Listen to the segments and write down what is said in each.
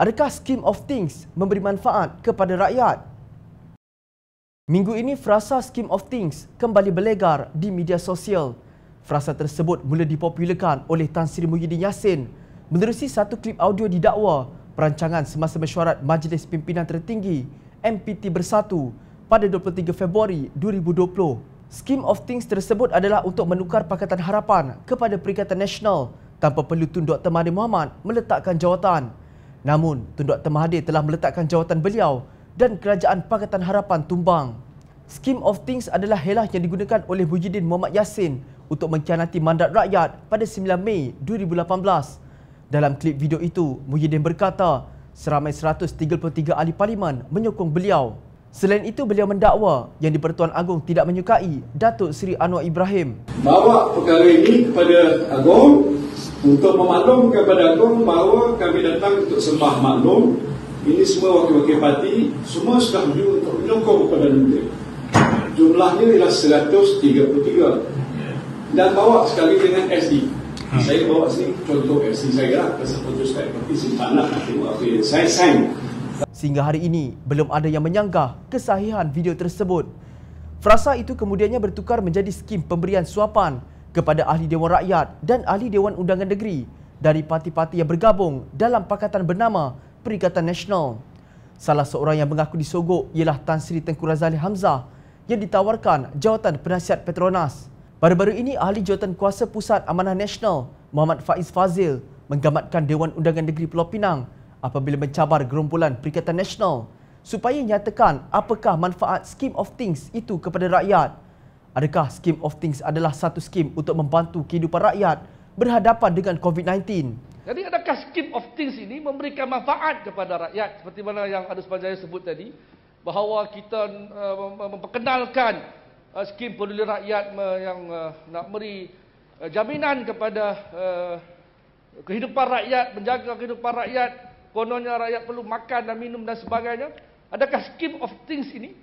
Adakah scheme of things memberi manfaat kepada rakyat? Minggu ini frasa scheme of things kembali berlegar di media sosial. Frasa tersebut mula dipopularkan oleh Tan Sri Muhyiddin Yassin menerusi satu klip audio didakwa perancangan semasa mesyuarat Majlis Pimpinan Tertinggi MPT Bersatu pada 23 Februari 2020. Scheme of things tersebut adalah untuk menukar Pakatan Harapan kepada Perikatan Nasional tanpa perlu Tun Dr. Mahathir Mohamad meletakkan jawatan. Namun, Tun Dr. Mahathir telah meletakkan jawatan beliau dan Kerajaan Pakatan Harapan tumbang. Scheme of Things adalah helah yang digunakan oleh Mujidin Muhammad Yassin untuk mengkhianati mandat rakyat pada 9 Mei 2018. Dalam klip video itu, Mujidin berkata seramai 133 ahli parlimen menyokong beliau. Selain itu, beliau mendakwa yang di-Pertuan Agong tidak menyukai Datuk Seri Anwar Ibrahim. Bawa perkara ini kepada Agong untuk memaklumkan kepada kaum bahawa kami datang untuk sembah maklum ini semua wakil-wakil parti semua sudah menuju untuk menyokong kepada negeri jumlahnya ialah 133 dan bawa sekali dengan SD hmm. saya bawa sini contoh SD saya lah pasal putuskan seperti simpanlah apa yang saya sign Sehingga hari ini, belum ada yang menyanggah kesahihan video tersebut. Frasa itu kemudiannya bertukar menjadi skim pemberian suapan kepada ahli Dewan Rakyat dan ahli Dewan Undangan Negeri dari parti-parti yang bergabung dalam pakatan bernama Perikatan Nasional. Salah seorang yang mengaku disogok ialah Tan Sri Tengku Razali Hamzah yang ditawarkan jawatan penasihat Petronas. Baru-baru ini ahli jawatan kuasa pusat amanah nasional Muhammad Faiz Fazil menggamatkan Dewan Undangan Negeri Pulau Pinang apabila mencabar gerombolan Perikatan Nasional supaya nyatakan apakah manfaat scheme of things itu kepada rakyat. Adakah skim of things adalah satu skim untuk membantu kehidupan rakyat berhadapan dengan COVID-19? Jadi adakah skim of things ini memberikan manfaat kepada rakyat seperti mana yang Adus Panjaya sebut tadi bahawa kita eh, memperkenalkan eh, skim peduli rakyat yang eh, nak beri jaminan kepada kehidupan rakyat, menjaga kehidupan rakyat, kononnya rakyat perlu makan dan minum dan sebagainya. Adakah skim of things ini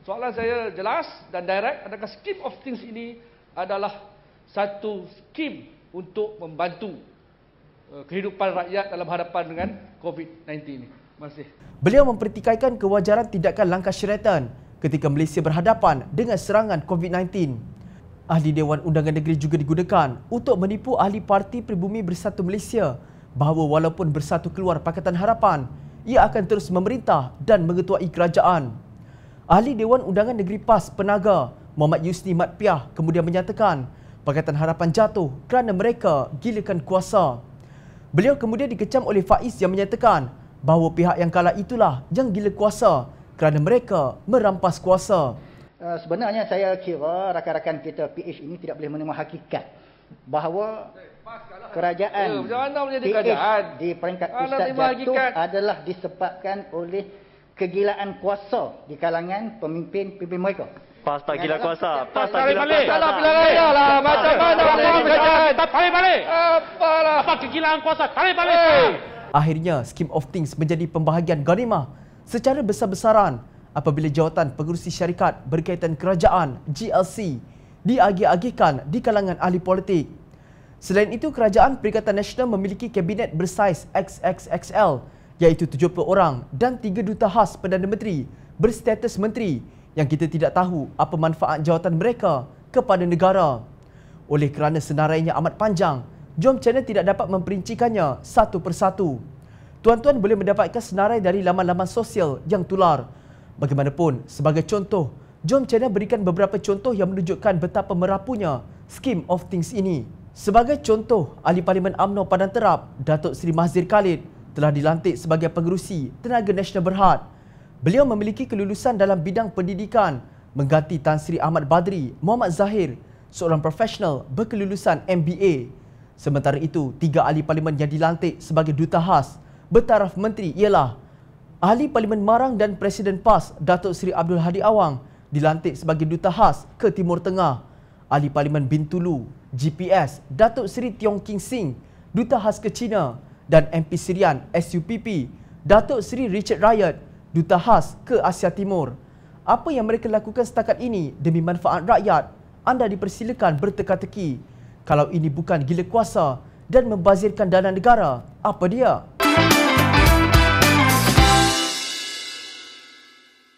Soalan saya jelas dan direct adakah skim of things ini adalah satu skim untuk membantu eh, kehidupan rakyat dalam hadapan dengan COVID-19 ini. Masih. Beliau mempertikaikan kewajaran tindakan langkah syaratan ketika Malaysia berhadapan dengan serangan COVID-19. Ahli Dewan Undangan Negeri juga digunakan untuk menipu ahli parti pribumi bersatu Malaysia bahawa walaupun bersatu keluar Pakatan Harapan, ia akan terus memerintah dan mengetuai kerajaan. Ahli Dewan Undangan Negeri PAS Penaga Muhammad Yusni Mat Piah kemudian menyatakan Pakatan Harapan jatuh kerana mereka gilakan kuasa. Beliau kemudian dikecam oleh Faiz yang menyatakan bahawa pihak yang kalah itulah yang gila kuasa kerana mereka merampas kuasa. Eh, sebenarnya saya kira rakan-rakan kita PH ini tidak boleh menerima hakikat bahawa kerajaan PH eh, di peringkat pusat jatuh adalah disebabkan oleh kegilaan kuasa di kalangan pemimpin-pemimpin mereka. Pasta gila kuasa. Pasta gila balik. kuasa. Tarik balik. Lah, tarik balik. Macam mana orang orang kerajaan. Tarik balik. Apalah. Apa kegilaan kuasa. Tarik balik. Akhirnya, scheme of things menjadi pembahagian ghanimah secara besar-besaran apabila jawatan pengurusi syarikat berkaitan kerajaan GLC diagih-agihkan di kalangan ahli politik. Selain itu, kerajaan Perikatan Nasional memiliki kabinet bersaiz XXXL iaitu 70 orang dan 3 duta khas Perdana Menteri berstatus menteri yang kita tidak tahu apa manfaat jawatan mereka kepada negara. Oleh kerana senarainya amat panjang, Jom Channel tidak dapat memperincikannya satu persatu. Tuan-tuan boleh mendapatkan senarai dari laman-laman sosial yang tular. Bagaimanapun, sebagai contoh, Jom Channel berikan beberapa contoh yang menunjukkan betapa merapunya skim of things ini. Sebagai contoh, Ahli Parlimen UMNO Padang Terap, Datuk Seri Mahzir Khalid telah dilantik sebagai pengerusi Tenaga Nasional Berhad. Beliau memiliki kelulusan dalam bidang pendidikan mengganti Tan Sri Ahmad Badri Muhammad Zahir, seorang profesional berkelulusan MBA. Sementara itu, tiga ahli parlimen yang dilantik sebagai duta khas bertaraf menteri ialah Ahli Parlimen Marang dan Presiden PAS Datuk Sri Abdul Hadi Awang dilantik sebagai duta khas ke Timur Tengah. Ahli Parlimen Bintulu, GPS, Datuk Sri Tiong King Singh, duta khas ke China dan MP Sirian SUPP Datuk Seri Richard Riot Duta Khas ke Asia Timur. Apa yang mereka lakukan setakat ini demi manfaat rakyat? Anda dipersilakan berteka-teki. Kalau ini bukan gila kuasa dan membazirkan dana negara, apa dia?